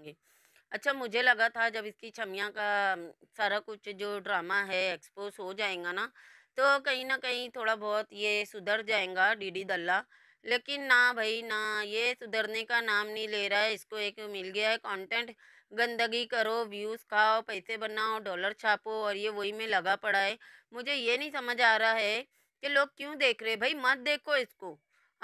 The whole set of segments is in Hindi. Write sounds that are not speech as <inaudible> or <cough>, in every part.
देखेंगे अच्छा मुझे लगा था जब इसकी छमिया का सारा कुछ जो ड्रामा है एक्सपोज हो जाएगा ना तो कहीं ना कहीं थोड़ा बहुत ये सुधर जाएगा डीडी दल्ला लेकिन ना भाई ना ये सुधरने का नाम नहीं ले रहा है इसको एक मिल गया है कंटेंट गंदगी करो व्यूज़ खाओ पैसे बनाओ डॉलर छापो और ये वही में लगा पड़ा है मुझे ये नहीं समझ आ रहा है कि लोग क्यों देख रहे भाई मत देखो इसको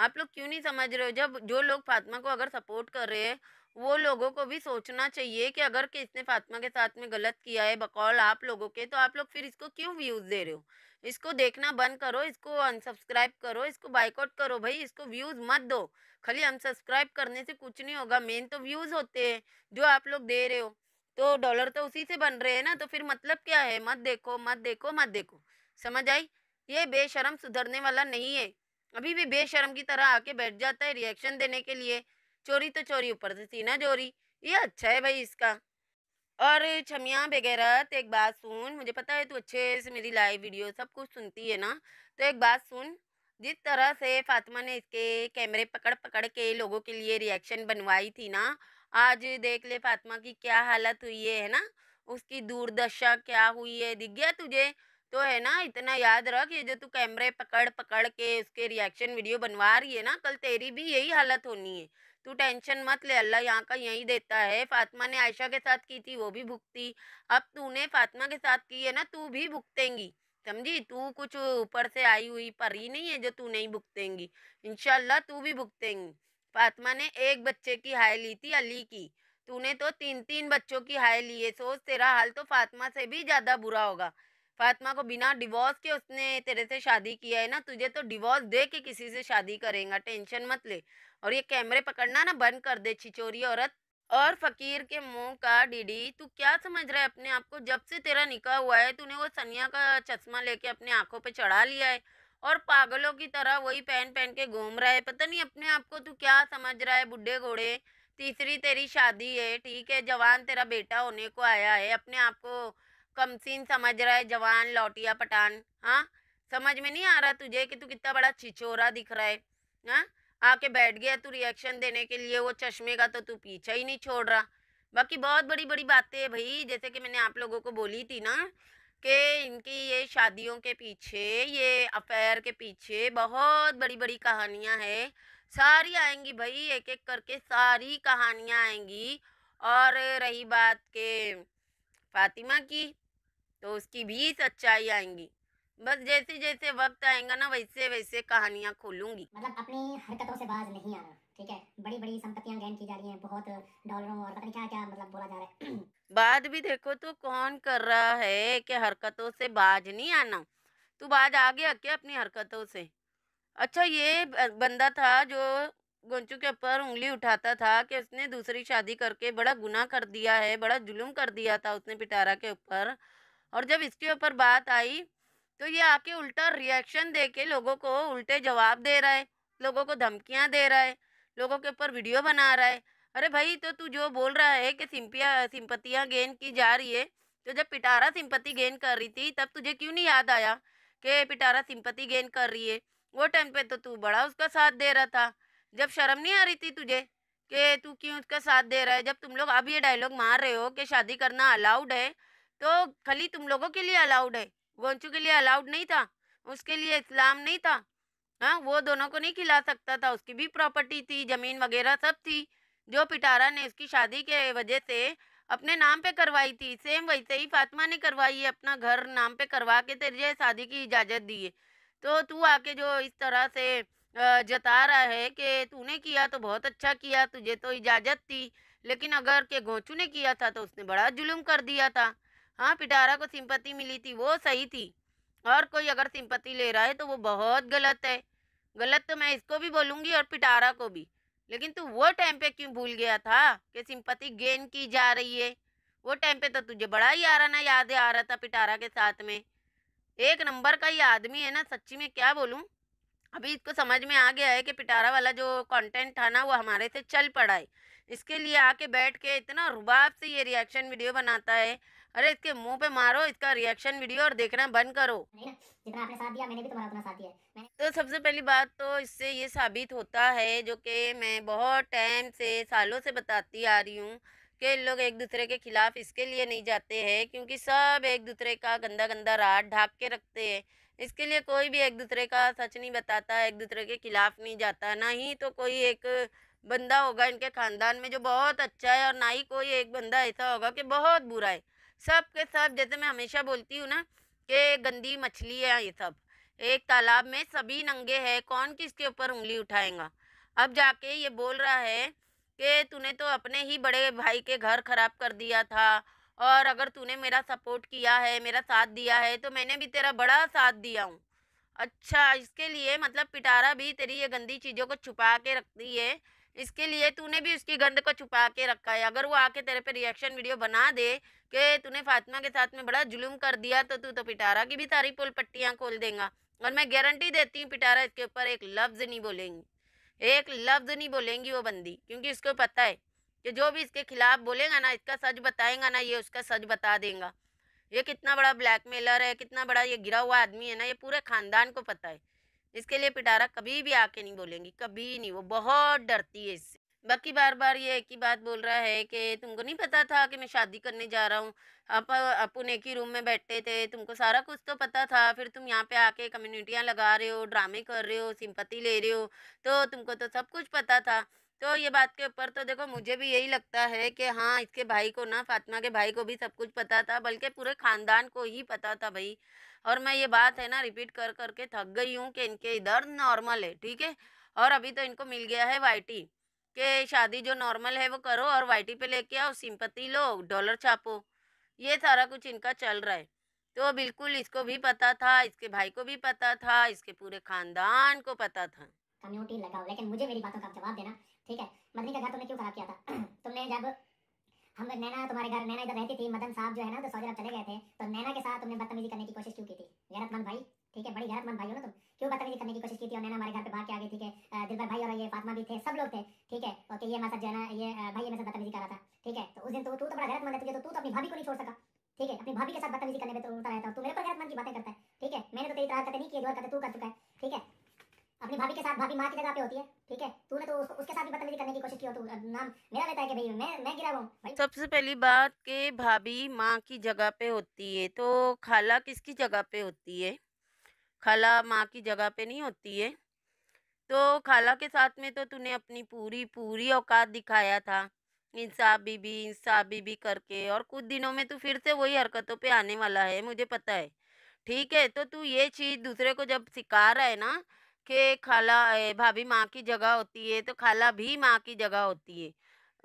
आप लोग क्यों नहीं समझ रहे हो जब जो लोग फातिमा को अगर सपोर्ट कर रहे हैं वो लोगों को भी सोचना चाहिए कि अगर किसने फातिमा के साथ में गलत किया है बकौल आप लोगों के तो आप लोग फिर इसको क्यों व्यूज़ दे रहे हो इसको देखना बंद करो इसको अनसब्सक्राइब करो इसको बाइकआउट करो भाई इसको व्यूज़ मत दो खाली अनसब्सक्राइब करने से कुछ नहीं होगा मेन तो व्यूज़ होते हैं जो आप लोग दे रहे हो तो डॉलर तो उसी से बन रहे हैं ना तो फिर मतलब क्या है मत देखो मत देखो मत देखो समझ आई ये बेशरम सुधरने वाला नहीं है अभी भी बेशरम की तरह आके बैठ जाता है रिएक्शन देने के लिए चोरी तो चोरी ऊपर से थी ना चोरी ये अच्छा है भाई इसका और छमिया वगैरह तो एक बात सुन मुझे पता है तू अच्छे से मेरी लाइव वीडियो सब कुछ सुनती है ना तो एक बात सुन जिस तरह से फातिमा ने इसके कैमरे पकड़ पकड़ के लोगों के लिए रिएक्शन बनवाई थी ना आज देख ले फातिमा की क्या हालत हुई है ना उसकी दूरदशा क्या हुई है दिख गया तुझे तो है ना इतना याद रख ये जो तू कैमरे पकड़ पकड़ के उसके रिएक्शन वीडियो बनवा रही है ना कल तेरी भी यही हालत होनी है तू टेंशन मत ले अल्लाह यहाँ का यही देता है फातिमा ने आयशा के साथ की थी वो भी भुगती अब तूने फातिमा के साथ की है ना तू भी भुगतेंगी समझी तू कुछ ऊपर से आई हुई परी नहीं है जो तू नहीं भुगतेंगी इनशाला तू भी भुगतेंगी फातिमा ने एक बच्चे की हाय ली थी अली की तूने तो तीन तीन बच्चों की हाय ली है सोच तेरा हाल तो फातिमा से भी ज़्यादा बुरा होगा फातिमा को बिना डिवोर्स के उसने तेरे से शादी किया है ना तुझे तो डिवोर्स दे के किसी से शादी करेगा टेंशन मत ले और ये कैमरे पकड़ना ना बंद कर दे छिचोरी औरत और फकीर के मुंह का डीडी तू क्या समझ रहा है अपने आप को जब से तेरा निकाह हुआ है तूने वो सनिया का चश्मा लेके अपने आंखों पे चढ़ा लिया है और पागलों की तरह वही पहन पहन के घूम रहा है पता नहीं अपने आप को तू क्या समझ रहा है बुढ़े घोड़े तीसरी तेरी शादी है ठीक है जवान तेरा बेटा होने को आया है अपने आप को कमसीन समझ रहा है जवान लौटिया पठान हाँ समझ में नहीं आ रहा तुझे कि तू कितना बड़ा छिचोरा दिख रहा है हाँ आके बैठ गया तू रिएक्शन देने के लिए वो चश्मे का तो तू पीछा ही नहीं छोड़ रहा बाकी बहुत बड़ी बड़ी बातें है भाई जैसे कि मैंने आप लोगों को बोली थी ना कि इनकी ये शादियों के पीछे ये अफेयर के पीछे बहुत बड़ी बड़ी कहानियाँ हैं सारी आएंगी भाई एक एक करके सारी कहानियाँ आएंगी और रही बात के फातिमा की तो उसकी भी सच्चाई आएंगी बस जैसे जैसे वक्त आएगा ना वैसे वैसे कहानियाँ खोलूंगी मतलब अपनी हरकतों से बाज नहीं आना ठीक है बड़ी बड़ी संपत्तियाँ गेन की जा रही हैं बहुत डॉलरों और पता नहीं क्या क्या मतलब बोला जा रहा है <clears throat> बाद भी देखो तो कौन कर रहा है कि हरकतों से बाज नहीं आना तू बाज आ गया क्या अपनी हरकतों से अच्छा ये बंदा था जो गोंचू के ऊपर उंगली उठाता था कि उसने दूसरी शादी करके बड़ा गुनाह कर दिया है बड़ा जुल्म कर दिया था उसने पिटारा के ऊपर और जब इसके ऊपर बात आई तो ये आके उल्टा रिएक्शन दे के लोगों को उल्टे जवाब दे रहा है लोगों को धमकियाँ दे रहा है लोगों के ऊपर वीडियो बना रहा है अरे भाई तो तू जो बोल रहा है कि सिंपिया सिंपत्तियाँ गेन की जा रही है तो जब पिटारा सिंपत्ति गेन कर रही थी तब तुझे क्यों नहीं याद आया कि पिटारा सिंपत्ति गेन कर रही है वो टाइम पे तो तू बड़ा उसका साथ दे रहा था जब शर्म नहीं आ रही थी तुझे कि तू क्यों उसका साथ दे रहा है जब तुम लोग अब ये डायलॉग मार रहे हो कि शादी करना अलाउड है तो खाली तुम लोगों के लिए अलाउड है गोंचू के लिए अलाउड नहीं था उसके लिए इस्लाम नहीं था हाँ वो दोनों को नहीं खिला सकता था उसकी भी प्रॉपर्टी थी ज़मीन वगैरह सब थी जो पिटारा ने उसकी शादी के वजह से अपने नाम पे करवाई थी सेम वैसे ही फातिमा ने करवाई है अपना घर नाम पे करवा के तेरे शादी की इजाज़त दी है तो तू आके जो इस तरह से जता रहा है कि तूने किया तो बहुत अच्छा किया तुझे तो इजाज़त थी लेकिन अगर के गोचू ने किया था तो उसने बड़ा जुल्म कर दिया था हाँ पिटारा को सिंपत्ति मिली थी वो सही थी और कोई अगर सिंपत्ति ले रहा है तो वो बहुत गलत है गलत तो मैं इसको भी बोलूँगी और पिटारा को भी लेकिन तू वो टाइम पे क्यों भूल गया था कि सिंपत्ति गेन की जा रही है वो टाइम पे तो तुझे बड़ा ही आ रहा ना याद आ रहा था पिटारा के साथ में एक नंबर का ये आदमी है ना सच्ची में क्या बोलूँ अभी इसको समझ में आ गया है कि पिटारा वाला जो कंटेंट था ना वो हमारे से चल पड़ा है इसके लिए आके बैठ के इतना रुबाब से ये रिएक्शन वीडियो बनाता है अरे इसके मुंह पे मारो इसका रिएक्शन वीडियो और देखना बंद करो जितना आपने साथ दिया मैंने भी तुम्हारा साथ दिया तो सबसे पहली बात तो इससे ये साबित होता है जो कि मैं बहुत टाइम से सालों से बताती आ रही हूँ कि लोग एक दूसरे के खिलाफ इसके लिए नहीं जाते हैं क्योंकि सब एक दूसरे का गंदा गंदा रात ढाक के रखते हैं इसके लिए कोई भी एक दूसरे का सच नहीं बताता एक दूसरे के खिलाफ नहीं जाता ना ही तो कोई एक बंदा होगा इनके खानदान में जो बहुत अच्छा है और ना ही कोई एक बंदा ऐसा होगा कि बहुत बुरा है सब के सब जैसे मैं हमेशा बोलती हूँ ना कि गंदी मछली है ये सब एक तालाब में सभी नंगे हैं कौन किसके ऊपर उंगली उठाएगा अब जाके ये बोल रहा है कि तूने तो अपने ही बड़े भाई के घर खराब कर दिया था और अगर तूने मेरा सपोर्ट किया है मेरा साथ दिया है तो मैंने भी तेरा बड़ा साथ दिया हूँ अच्छा इसके लिए मतलब पिटारा भी तेरी ये गंदी चीज़ों को छुपा के रखती है इसके लिए तूने भी उसकी गंद को छुपा के रखा है अगर वो आके तेरे पे रिएक्शन वीडियो बना दे कि तूने फातिमा के साथ में बड़ा जुलूम कर दिया तो तू तो पिटारा की भी सारी पुल पट्टियाँ खोल देगा और मैं गारंटी देती हूँ पिटारा इसके ऊपर एक लफ्ज़ नहीं बोलेंगी एक लफ्ज़ नहीं बोलेंगी वो बंदी क्योंकि इसको पता है कि जो भी इसके खिलाफ बोलेगा ना इसका सच बताएगा ना ये उसका सच बता देगा ये कितना बड़ा ब्लैकमेलर है कितना बड़ा ये गिरा हुआ आदमी है ना ये पूरे खानदान को पता है इसके लिए पिटारा कभी भी आके नहीं बोलेंगी कभी नहीं वो बहुत डरती है इससे बाकी बार बार ये एक ही बात बोल रहा है कि तुमको नहीं पता था कि मैं शादी करने जा रहा हूँ आप अपन एक ही रूम में बैठे थे तुमको सारा कुछ तो पता था फिर तुम यहाँ पे आके कम्युनिटियाँ लगा रहे हो ड्रामे कर रहे हो सिंपत्ति ले रहे हो तो तुमको तो सब कुछ पता था तो ये बात के ऊपर तो देखो मुझे भी यही लगता है कि हाँ इसके भाई को ना फातिमा के भाई को भी सब कुछ पता था बल्कि पूरे ख़ानदान को ही पता था भाई और मैं ये बात है ना रिपीट कर करके थक गई हूँ कि इनके इधर नॉर्मल है ठीक है और अभी तो इनको मिल गया है वाई कि शादी जो नॉर्मल है वो करो और वाइटी पे लेके आओ सिंपति लो डॉलर छापो ये सारा कुछ इनका चल रहा है तो बिल्कुल इसको भी पता था इसके भाई को भी पता था इसके पूरे खानदान को पता था कम्युनिटी लगाओ लेकिन मुझे मेरी बातों का जवाब देना ठीक है मदनी का घर तुमने क्यों खराब किया था <clears throat> तुमने जब हम नैना तुम्हारे घर नैना इधर रहती थी मदन साहब जो है ना तो सऊदी चले गए थे तो नैना के साथ तुमने बदतमीजी करने की कोशिश क्यों की थी गैरतमंद भाई ठीक है बड़ी गलत गैरतमंद भाई हो ना तुम क्यों बदतमीजी करने की कोशिश की थी और नैना हमारे घर पे बाहर के आ गई थी दिल दिलबर भाई और ये फातमा भी थे सब लोग थे ठीक है ओके तो ये हमारे साथ जाना ये भाई ये मेरे साथ कर रहा था ठीक है तो उस दिन तो तू तो बड़ा गलत गैरतमंद है तो तू तो अपनी भाभी को नहीं छोड़ सका ठीक है अपनी भाभी के साथ बतमीजी करने पे तो उड़ता रहता हूँ तू मेरे पर गलत मन की बातें करता है ठीक है मैंने तो तेरी तरह करते नहीं किए जो करते तू कर चुका है ठीक है अपनी भाभी के साथ भाभी माँ की जगह पे होती है ठीक है तूने तो उसको उसके साथ भी बदतमीजी करने की कोशिश की हो तू नाम मेरा लेता है कि भाई मैं मैं गिरा हूँ सबसे पहली बात के भाभी माँ की जगह पे होती है तो खाला किसकी जगह पे होती है खाला माँ की जगह पे नहीं होती है तो खाला के साथ में तो तूने अपनी पूरी पूरी औकात दिखाया था इंसाफ बीबी इंसाफ बीबी करके और कुछ दिनों में तू तो फिर से वही हरकतों पे आने वाला है मुझे पता है ठीक है तो तू ये चीज़ दूसरे को जब सिखा रहा है ना कि खाला भाभी माँ की जगह होती है तो खाला भी माँ की जगह होती है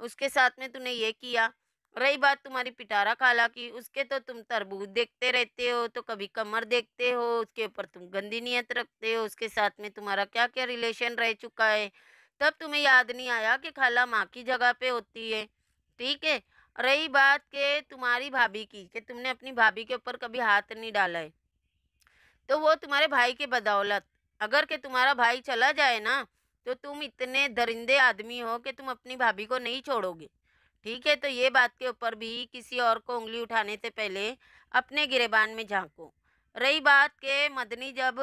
उसके साथ में तूने ये किया रही बात तुम्हारी पिटारा खाला की उसके तो तुम तरबूज देखते रहते हो तो कभी कमर देखते हो उसके ऊपर तुम गंदी नीयत रखते हो उसके साथ में तुम्हारा क्या क्या रिलेशन रह चुका है तब तुम्हें याद नहीं आया कि खाला माँ की जगह पे होती है ठीक है रही बात के तुम्हारी भाभी की कि तुमने अपनी भाभी के ऊपर कभी हाथ नहीं डाला है तो वो तुम्हारे भाई के बदौलत अगर के तुम्हारा भाई चला जाए ना तो तुम इतने दरिंदे आदमी हो कि तुम अपनी भाभी को नहीं छोड़ोगे ठीक है तो ये बात के ऊपर भी किसी और को उंगली उठाने से पहले अपने गिरेबान में झांको रही बात के मदनी जब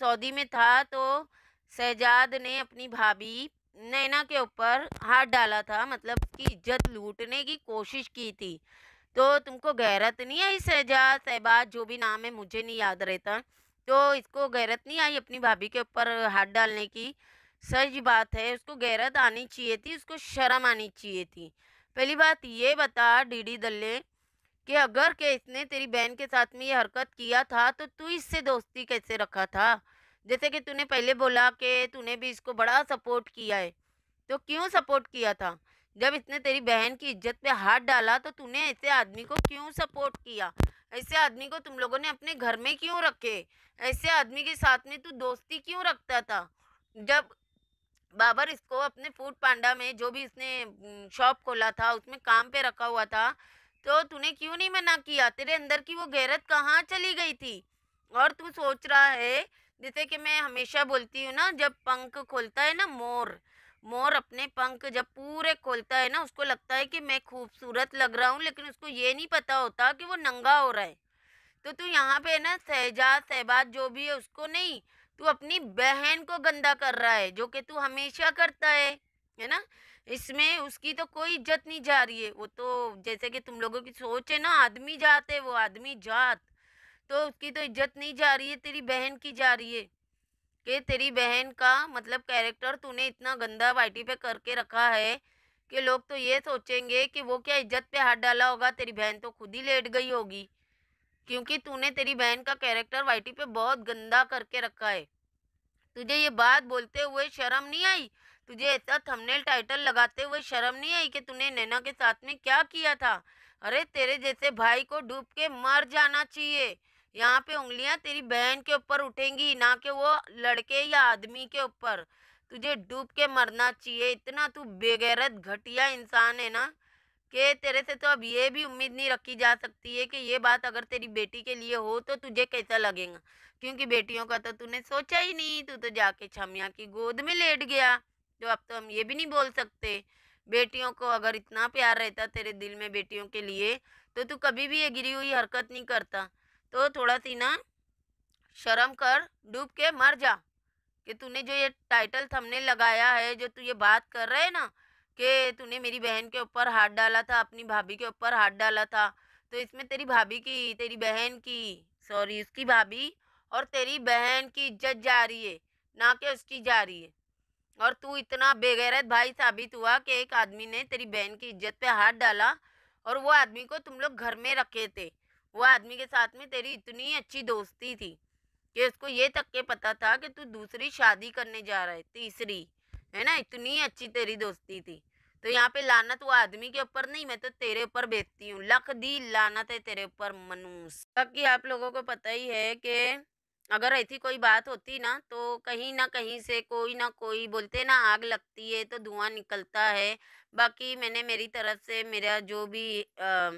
सऊदी में था तो शहजाद ने अपनी भाभी नैना के ऊपर हाथ डाला था मतलब कि इज्जत लूटने की कोशिश की थी तो तुमको गैरत नहीं आई शहजाद शहबाज जो भी नाम है मुझे नहीं याद रहता तो इसको गैरत नहीं आई अपनी भाभी के ऊपर हाथ डालने की सच बात है उसको गैरत आनी चाहिए थी उसको शर्म आनी चाहिए थी पहली बात ये बता डीडी दल्ले कि अगर के इसने तेरी बहन के साथ में ये हरकत किया था तो तू इससे दोस्ती कैसे रखा था जैसे कि तूने पहले बोला कि तूने भी इसको बड़ा सपोर्ट किया है तो क्यों सपोर्ट किया था जब इसने तेरी बहन की इज्जत पे हाथ डाला तो तूने ऐसे आदमी को क्यों सपोर्ट किया ऐसे आदमी को तुम लोगों ने अपने घर में क्यों रखे ऐसे आदमी के साथ में तू दोस्ती क्यों रखता था जब बाबर इसको अपने फूड पांडा में जो भी इसने शॉप खोला था उसमें काम पे रखा हुआ था तो तूने क्यों नहीं मना किया तेरे अंदर की वो गैरत कहाँ चली गई थी और तू सोच रहा है जैसे कि मैं हमेशा बोलती हूँ ना जब पंख खोलता है ना मोर मोर अपने पंख जब पूरे खोलता है ना उसको लगता है कि मैं खूबसूरत लग रहा हूँ लेकिन उसको ये नहीं पता होता कि वो नंगा हो रहा है तो तू यहाँ पे ना सहजाद सहबाज जो भी है उसको नहीं तू अपनी बहन को गंदा कर रहा है जो कि तू हमेशा करता है है ना इसमें उसकी तो कोई इज्जत नहीं जा रही है वो तो जैसे कि तुम लोगों की सोच है ना आदमी जात है वो आदमी जात तो उसकी तो इज्जत नहीं जा रही है तेरी बहन की जा रही है कि तेरी बहन का मतलब कैरेक्टर तूने इतना गंदा वाइटी पे करके रखा है कि लोग तो ये सोचेंगे कि वो क्या इज्जत पे हाथ डाला होगा तेरी बहन तो खुद ही लेट गई होगी क्योंकि तूने तेरी बहन का कैरेक्टर वाइटी पे बहुत गंदा करके रखा है तुझे ये बात बोलते हुए शर्म नहीं आई तुझे ऐसा थंबनेल टाइटल लगाते हुए शर्म नहीं आई कि तूने नैना के साथ में क्या किया था अरे तेरे जैसे भाई को डूब के मर जाना चाहिए यहाँ पे उंगलियाँ तेरी बहन के ऊपर उठेंगी ना कि वो लड़के या आदमी के ऊपर तुझे डूब के मरना चाहिए इतना तू बेगैरत घटिया इंसान है ना कि तेरे से तो अब ये भी उम्मीद नहीं रखी जा सकती है कि ये बात अगर तेरी बेटी के लिए हो तो तुझे कैसा लगेगा क्योंकि बेटियों का तो तूने सोचा ही नहीं तू तो जाके छमिया की गोद में लेट गया तो अब तो हम ये भी नहीं बोल सकते बेटियों को अगर इतना प्यार रहता तेरे दिल में बेटियों के लिए तो तू कभी भी ये गिरी हुई हरकत नहीं करता तो थोड़ा सी ना शर्म कर डूब के मर जा कि तूने जो ये टाइटल थमने लगाया है जो तू ये बात कर रहे है ना कि तूने मेरी बहन के ऊपर हाथ डाला था अपनी भाभी के ऊपर हाथ डाला था तो इसमें तेरी भाभी की तेरी बहन की सॉरी उसकी भाभी और तेरी बहन की इज्जत जा रही है ना कि उसकी जा रही है और तू इतना बेगैरत भाई साबित हुआ कि एक आदमी ने तेरी बहन की इज्जत पे हाथ डाला और वो आदमी को तुम लोग घर में रखे थे वो आदमी के साथ में तेरी इतनी अच्छी दोस्ती थी कि उसको ये तक के पता था कि तू दूसरी शादी करने जा रहा है तीसरी है ना इतनी अच्छी तेरी दोस्ती थी तो यहाँ पे लानत वो आदमी के ऊपर नहीं मैं तो तेरे ऊपर बेचती हूँ लख दी लानत है तेरे ऊपर मनुस बाकी आप लोगों को पता ही है कि अगर ऐसी कोई बात होती ना तो कहीं ना कहीं से कोई ना कोई बोलते ना आग लगती है तो धुआं निकलता है बाकी मैंने मेरी तरफ से मेरा जो भी आ,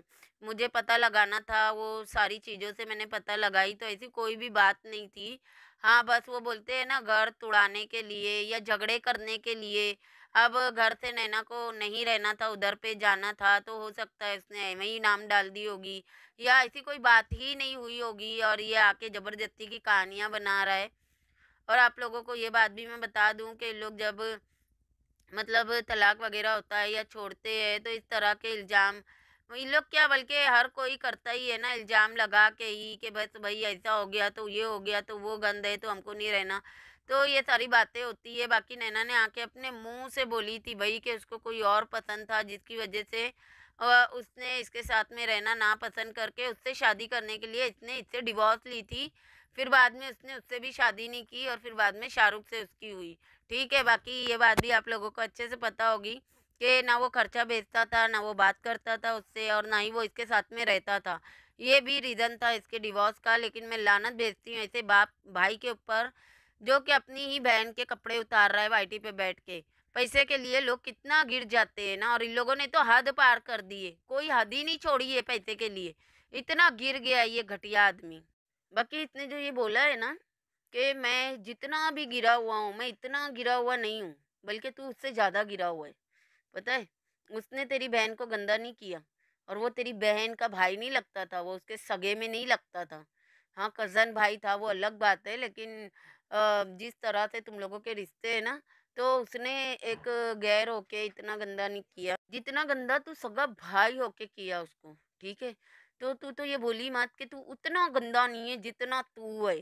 मुझे पता लगाना था वो सारी चीज़ों से मैंने पता लगाई तो ऐसी कोई भी बात नहीं थी हाँ बस वो बोलते हैं ना घर तोड़ाने के लिए या झगड़े करने के लिए अब घर से नैना को नहीं रहना था उधर पे जाना था तो हो सकता है उसने वही नाम डाल दी होगी या ऐसी कोई बात ही नहीं हुई होगी और ये आके ज़बरदस्ती की कहानियाँ बना रहा है और आप लोगों को ये बात भी मैं बता दूँ कि लोग जब मतलब तलाक वगैरह होता है या छोड़ते हैं तो इस तरह के इल्ज़ाम इन लोग क्या बल्कि हर कोई करता ही है ना इल्ज़ाम लगा के ही कि बस भाई ऐसा हो गया तो ये हो गया तो वो गंद है तो हमको नहीं रहना तो ये सारी बातें होती है बाकी नैना ने आके अपने मुंह से बोली थी भाई कि उसको कोई और पसंद था जिसकी वजह से उसने इसके साथ में रहना ना पसंद करके उससे शादी करने के लिए इसने इससे डिवोर्स ली थी फिर बाद में उसने उससे भी शादी नहीं की और फिर बाद में शाहरुख से उसकी हुई ठीक है बाकी ये बात भी आप लोगों को अच्छे से पता होगी कि ना वो खर्चा भेजता था ना वो बात करता था उससे और ना ही वो इसके साथ में रहता था ये भी रीज़न था इसके डिवोर्स का लेकिन मैं लानत भेजती हूँ ऐसे बाप भाई के ऊपर जो कि अपनी ही बहन के कपड़े उतार रहा है वाइटी पे बैठ के पैसे के लिए लोग कितना गिर जाते हैं ना और इन लोगों ने तो हद पार कर दिए कोई हद ही नहीं छोड़ी है पैसे के लिए इतना गिर गया ये घटिया आदमी बाकी इसने जो ये बोला है ना कि मैं जितना भी गिरा हुआ हूँ मैं इतना गिरा हुआ नहीं हूँ बल्कि तू उससे ज़्यादा गिरा हुआ है पता है उसने तेरी बहन को गंदा नहीं किया और वो तेरी बहन का भाई नहीं लगता था वो उसके सगे में नहीं लगता था हाँ कज़न भाई था वो अलग बात है लेकिन जिस तरह से तुम लोगों के रिश्ते हैं ना तो उसने एक गैर होके इतना गंदा नहीं किया जितना गंदा तू सगा भाई होके किया उसको ठीक है तो तू तो ये बोली मत कि तू उतना गंदा नहीं है जितना तू है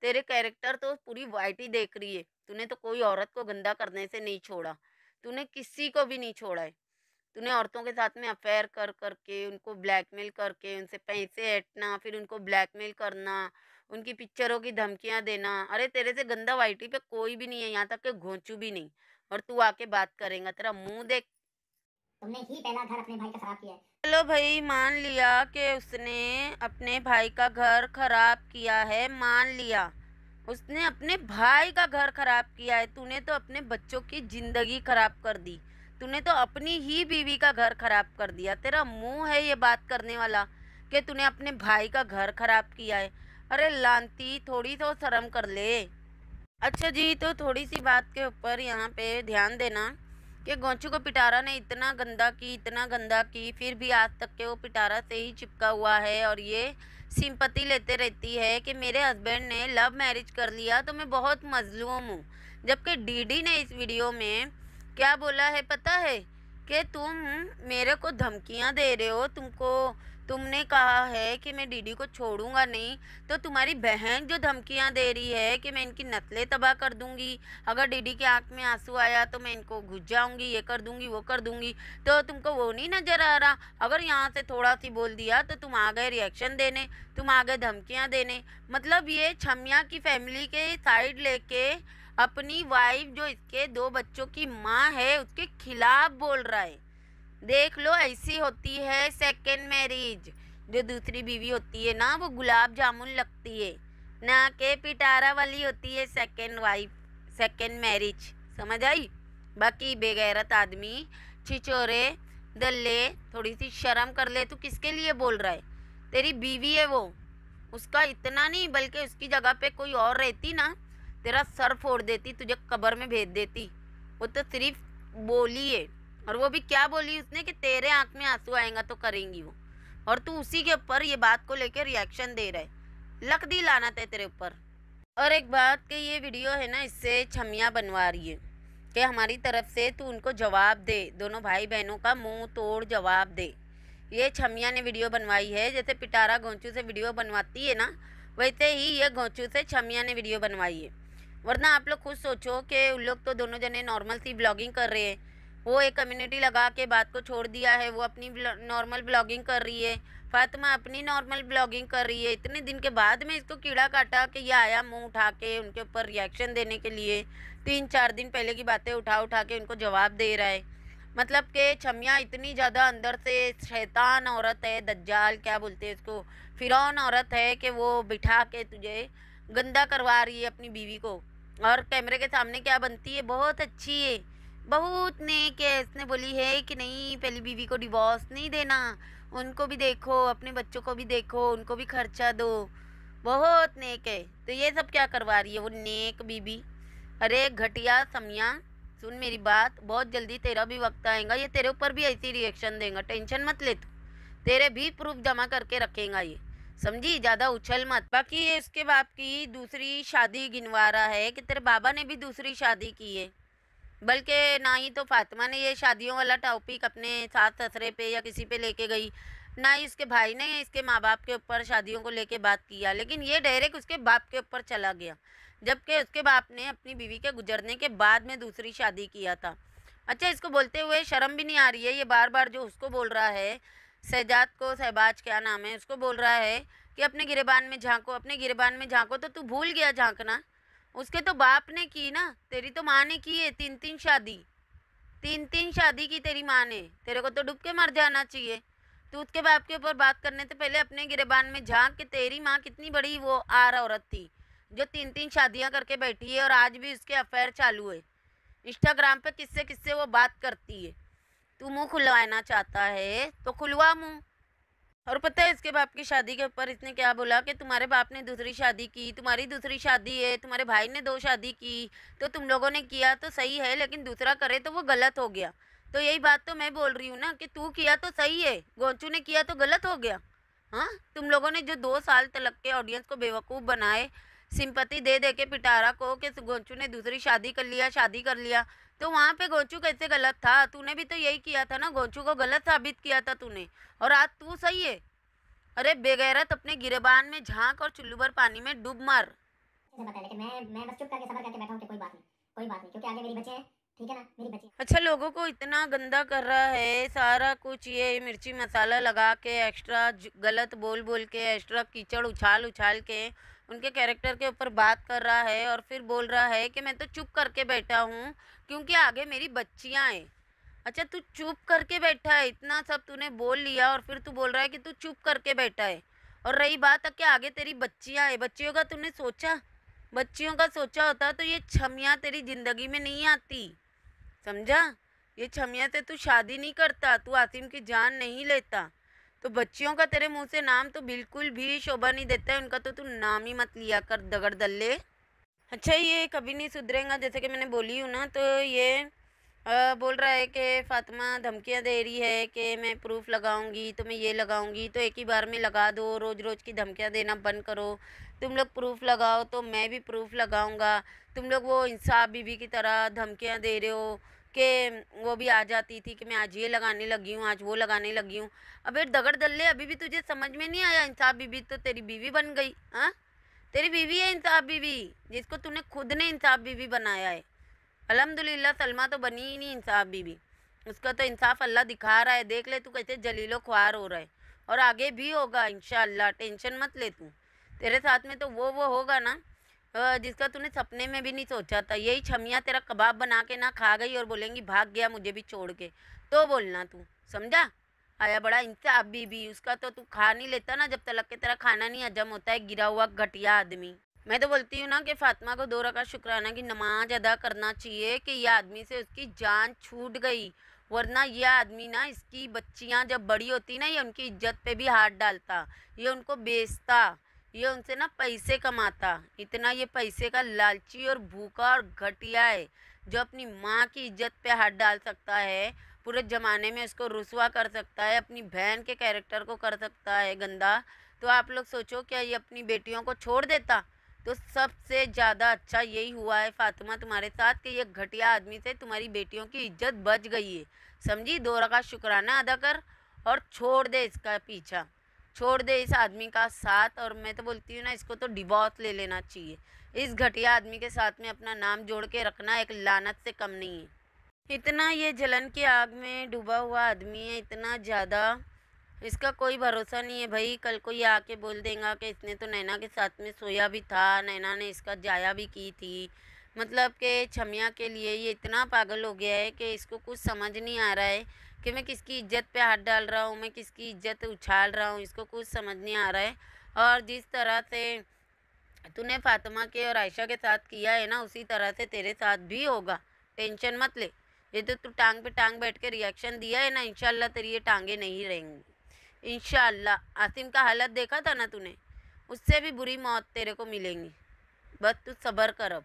तेरे कैरेक्टर तो पूरी वाइट ही देख रही है तूने तो कोई औरत को गंदा करने से नहीं छोड़ा तूने किसी को भी नहीं छोड़ा है तूने औरतों के साथ में अफेयर कर करके उनको ब्लैकमेल करके उनसे पैसे ऐटना फिर उनको ब्लैकमेल करना उनकी पिक्चरों की धमकियां देना अरे तेरे से गंदा वाइटी पे कोई भी नहीं है यहाँ तक के घोंचू भी नहीं और तू आके बात करेगा तेरा मुंह देख तुमने ही पहला घर अपने भाई का खराब किया चलो भाई मान लिया कि उसने अपने भाई का घर खराब किया है मान लिया उसने अपने भाई का घर खराब किया है तूने तो अपने बच्चों की ज़िंदगी खराब कर दी तूने तो अपनी ही बीवी का घर खराब कर दिया तेरा मुंह है ये बात करने वाला कि तूने अपने भाई का घर खराब किया है अरे लानती थोड़ी तो शर्म कर ले अच्छा जी तो थोड़ी सी बात के ऊपर यहाँ पे ध्यान देना कि गोंचू को पिटारा ने इतना गंदा की इतना गंदा की फिर भी आज तक के वो पिटारा से ही चिपका हुआ है और ये सिंपति लेते रहती है कि मेरे हस्बैंड ने लव मैरिज कर लिया तो मैं बहुत मजलूम हूँ जबकि डीडी ने इस वीडियो में क्या बोला है पता है कि तुम मेरे को धमकियाँ दे रहे हो तुमको तुमने कहा है कि मैं डीडी को छोड़ूंगा नहीं तो तुम्हारी बहन जो धमकियां दे रही है कि मैं इनकी नतले तबाह कर दूंगी अगर डीडी के आंख में आंसू आया तो मैं इनको घुस जाऊंगी ये कर दूंगी वो कर दूंगी तो तुमको वो नहीं नज़र आ रहा अगर यहाँ से थोड़ा सी बोल दिया तो तुम आ गए रिएक्शन देने तुम आ गए धमकियाँ देने मतलब ये छमिया की फैमिली के साइड लेके अपनी वाइफ जो इसके दो बच्चों की माँ है उसके खिलाफ बोल रहा है देख लो ऐसी होती है सेकेंड मैरिज जो दूसरी बीवी होती है ना वो गुलाब जामुन लगती है ना के पिटारा वाली होती है सेकेंड वाइफ सेकेंड मैरिज समझ आई बाकी बेगैरत आदमी छिचोरे दल्ले थोड़ी सी शर्म कर ले तू किसके लिए बोल रहा है तेरी बीवी है वो उसका इतना नहीं बल्कि उसकी जगह पे कोई और रहती ना तेरा सर फोड़ देती तुझे कबर में भेज देती वो तो सिर्फ बोली है और वो भी क्या बोली उसने कि तेरे आँख में आंसू आएगा तो करेंगी वो और तू उसी के ऊपर ये बात को लेकर रिएक्शन दे रहा है लक दी लाना था तेरे ऊपर और एक बात कि ये वीडियो है ना इससे छमियाँ बनवा रही है कि हमारी तरफ से तू उनको जवाब दे दोनों भाई बहनों का मुंह तोड़ जवाब दे ये छमिया ने वीडियो बनवाई है जैसे पिटारा गोंचू से वीडियो बनवाती है ना वैसे ही ये गोंचू से छमिया ने वीडियो बनवाई है वरना आप लोग खुद सोचो कि उन लोग तो दोनों जने नॉर्मल सी ब्लॉगिंग कर रहे हैं वो एक कम्युनिटी लगा के बात को छोड़ दिया है वो अपनी नॉर्मल ब्लॉगिंग कर रही है फातिमा अपनी नॉर्मल ब्लॉगिंग कर रही है इतने दिन के बाद में इसको कीड़ा काटा कि ये आया मुंह उठा के उनके ऊपर रिएक्शन देने के लिए तीन चार दिन पहले की बातें उठा उठा के उनको जवाब दे रहा है मतलब कि छमिया इतनी ज़्यादा अंदर से शैतान औरत है दज्जाल क्या बोलते हैं इसको फिरौन औरत है कि वो बिठा के तुझे गंदा करवा रही है अपनी बीवी को और कैमरे के सामने क्या बनती है बहुत अच्छी है बहुत नेक है इसने बोली है कि नहीं पहली बीवी को डिवोर्स नहीं देना उनको भी देखो अपने बच्चों को भी देखो उनको भी खर्चा दो बहुत नेक है तो ये सब क्या करवा रही है वो नेक बीबी अरे घटिया समिया सुन मेरी बात बहुत जल्दी तेरा भी वक्त आएगा ये तेरे ऊपर भी ऐसी रिएक्शन देगा टेंशन मत ले तू तेरे भी प्रूफ जमा करके रखेगा ये समझी ज़्यादा उछल मत बाकी ये उसके बाप की दूसरी शादी गिनवा रहा है कि तेरे बाबा ने भी दूसरी शादी की है बल्कि ना ही तो फातिमा ने ये शादियों वाला टॉपिक अपने साथ ससरे पे या किसी पे लेके गई ना ही इसके भाई ने इसके माँ बाप के ऊपर शादियों को लेके बात किया लेकिन ये डायरेक्ट उसके बाप के ऊपर चला गया जबकि उसके बाप ने अपनी बीवी के गुजरने के बाद में दूसरी शादी किया था अच्छा इसको बोलते हुए शर्म भी नहीं आ रही है ये बार बार जो उसको बोल रहा है शहजाद को सहबाज क्या नाम है उसको बोल रहा है कि अपने गिरबान में झांको अपने गिरबान में झांको तो तू भूल गया झांकना उसके तो बाप ने की ना तेरी तो माँ ने की है तीन तीन शादी तीन तीन शादी की तेरी माँ ने तेरे को तो डूब के मर जाना चाहिए तू उसके बाप के ऊपर बात करने से पहले अपने गिरबान में झाँक के तेरी माँ कितनी बड़ी वो आर औरत थी जो तीन तीन शादियाँ करके बैठी है और आज भी उसके अफेयर चालू है इंस्टाग्राम पे किससे किससे वो बात करती है तू मुँह खुलवाना चाहता है तो खुलवा मुँह और पता है इसके बाप की शादी के ऊपर इसने क्या बोला कि तुम्हारे बाप ने दूसरी शादी की तुम्हारी दूसरी शादी है तुम्हारे भाई ने दो शादी की तो तुम लोगों ने किया तो सही है लेकिन दूसरा करे तो वो गलत हो गया तो यही बात तो मैं बोल रही हूँ ना कि तू किया तो सही है गोंचू ने किया तो गलत हो गया हाँ तुम लोगों ने जो दो साल तलक के ऑडियंस को बेवकूफ़ बनाए सिंपत्ति दे दे के पिटारा को कि गोंचू ने दूसरी शादी कर लिया शादी कर लिया तो वहाँ पे गोचू कैसे गलत था तूने भी तो यही किया था ना गोचू को गलत साबित किया था तूने और आज तू सही है अरे बेगैरत अपने गिरबान में झांक और चुल्लू भर पानी में डूब मार अच्छा लोगों को इतना गंदा कर रहा है सारा कुछ ये मिर्ची मसाला लगा के एक्स्ट्रा गलत बोल बोल के एक्स्ट्रा कीचड़ उछाल उछाल के उनके कैरेक्टर के ऊपर बात कर रहा है और फिर बोल रहा है कि मैं तो चुप करके बैठा हूँ क्योंकि आगे मेरी बच्चियाँ हैं अच्छा तू चुप करके बैठा है इतना सब तूने बोल लिया और फिर तू बोल रहा है कि तू चुप करके बैठा है और रही बात है कि आगे तेरी बच्चियाँ हैं बच्चियों का तूने सोचा बच्चियों का सोचा होता तो ये छमियाँ तेरी ज़िंदगी में नहीं आती समझा ये छमियाँ से तू शादी नहीं करता तू आसिम की जान नहीं लेता तो बच्चियों का तेरे मुंह से नाम तो बिल्कुल भी शोभा नहीं देता है उनका तो तू नाम ही मत लिया कर दगड़ दल्ले अच्छा ये कभी नहीं सुधरेगा जैसे कि मैंने बोली हूँ ना तो ये आ, बोल रहा है कि फातिमा धमकियाँ दे रही है कि मैं प्रूफ लगाऊंगी तो मैं ये लगाऊंगी तो एक ही बार में लगा दो रोज़ रोज़ की धमकियाँ देना बंद करो तुम लोग प्रूफ लगाओ तो मैं भी प्रूफ लगाऊंगा तुम लोग वो इंसाफ बीबी की तरह धमकियाँ दे रहे हो कि वो भी आ जाती थी कि मैं आज ये लगाने लगी हूँ आज वो लगाने लगी हूँ अबे दगड़ दल्ले अभी भी तुझे समझ में नहीं आया इंसाफ बीवी तो तेरी बीवी बन गई हाँ तेरी बीवी है इंसाफ बीवी जिसको तूने खुद ने इंसाफ बीवी बनाया है अलहमदिल्ला सलमा तो बनी ही नहीं इंसाफ बीवी उसका तो इंसाफ अल्लाह दिखा रहा है देख ले तू कैसे जलीलो ख्वार हो रहा है और आगे भी होगा इन टेंशन मत ले तू तेरे साथ में तो वो वो होगा ना जिसका तूने सपने में भी नहीं सोचा था यही छमिया तेरा कबाब बना के ना खा गई और बोलेंगी भाग गया मुझे भी छोड़ के तो बोलना तू समझा आया बड़ा इंसा अभी भी उसका तो तू खा नहीं लेता ना जब तक के तेरा खाना नहीं हजम होता है गिरा हुआ घटिया आदमी मैं तो बोलती हूँ ना कि फातिमा को दो रका शुक्राना की नमाज अदा करना चाहिए कि यह आदमी से उसकी जान छूट गई वरना यह आदमी ना इसकी बच्चियाँ जब बड़ी होती ना ये उनकी इज्जत पे भी हाथ डालता ये उनको बेचता ये उनसे ना पैसे कमाता इतना ये पैसे का लालची और भूखा और घटिया है जो अपनी माँ की इज्जत पे हाथ डाल सकता है पूरे ज़माने में उसको रसुआ कर सकता है अपनी बहन के कैरेक्टर को कर सकता है गंदा तो आप लोग सोचो क्या ये अपनी बेटियों को छोड़ देता तो सबसे ज़्यादा अच्छा यही हुआ है फातिमा तुम्हारे साथ कि ये घटिया आदमी से तुम्हारी बेटियों की इज्जत बच गई है समझी दो का शुक्राना अदा कर और छोड़ दे इसका पीछा छोड़ दे इस आदमी का साथ और मैं तो बोलती हूँ ना इसको तो डिबॉस ले लेना चाहिए इस घटिया आदमी के साथ में अपना नाम जोड़ के रखना एक लानत से कम नहीं है इतना ये जलन की आग में डूबा हुआ आदमी है इतना ज़्यादा इसका कोई भरोसा नहीं है भाई कल को ये आके बोल देगा कि इसने तो नैना के साथ में सोया भी था नैना ने इसका जाया भी की थी मतलब कि छमिया के लिए ये इतना पागल हो गया है कि इसको कुछ समझ नहीं आ रहा है कि मैं किसकी इज्जत पे हाथ डाल रहा हूँ मैं किसकी इज्जत उछाल रहा हूँ इसको कुछ समझ नहीं आ रहा है और जिस तरह से तूने फातिमा के और आयशा के साथ किया है ना उसी तरह से तेरे साथ भी होगा टेंशन मत ले ये तो तू टांग पे टांग बैठ के रिएक्शन दिया है ना इनशाला तेरी ये टांगे नहीं रहेंगी इनशाला आसिम का हालत देखा था ना तूने उससे भी बुरी मौत तेरे को मिलेंगी बस तू सब्र कर अब